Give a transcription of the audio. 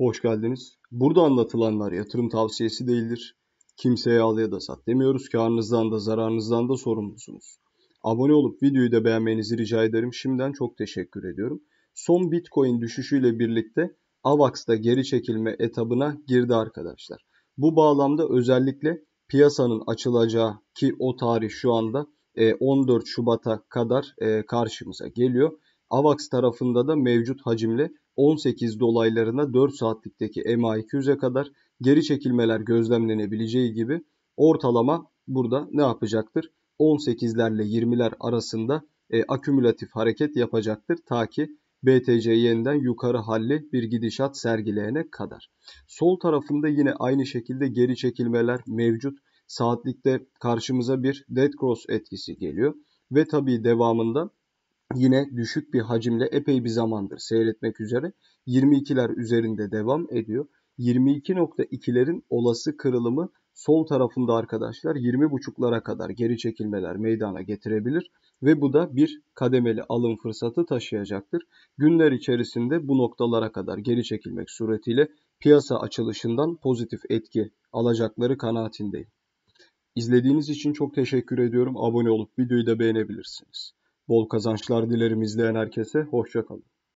Hoş geldiniz. Burada anlatılanlar yatırım tavsiyesi değildir. Kimseye al ya da sat demiyoruz. Karnınızdan da zararınızdan da sorumlusunuz. Abone olup videoyu da beğenmenizi rica ederim. Şimdiden çok teşekkür ediyorum. Son Bitcoin düşüşüyle birlikte AVAX'da geri çekilme etabına girdi arkadaşlar. Bu bağlamda özellikle piyasanın açılacağı ki o tarih şu anda 14 e, Şubat'a kadar e, karşımıza geliyor. AVAX tarafında da mevcut hacimle 18 dolaylarına 4 saatlikteki MA200'e kadar geri çekilmeler gözlemlenebileceği gibi ortalama burada ne yapacaktır? 18'lerle 20'ler arasında e, akümülatif hareket yapacaktır ta ki BTC yeniden yukarı halli bir gidişat sergileyene kadar. Sol tarafında yine aynı şekilde geri çekilmeler mevcut. Saatlikte karşımıza bir dead cross etkisi geliyor ve tabii devamında yine düşük bir hacimle epey bir zamandır seyretmek üzere 22'ler üzerinde devam ediyor. 22.2'lerin olası kırılımı sol tarafında arkadaşlar 20.5'lara kadar geri çekilmeler meydana getirebilir ve bu da bir kademeli alım fırsatı taşıyacaktır. Günler içerisinde bu noktalara kadar geri çekilmek suretiyle piyasa açılışından pozitif etki alacakları kanaatindeyim. İzlediğiniz için çok teşekkür ediyorum. Abone olup videoyu da beğenebilirsiniz. Bol kazançlar dilerim izleyen herkese. Hoşçakalın.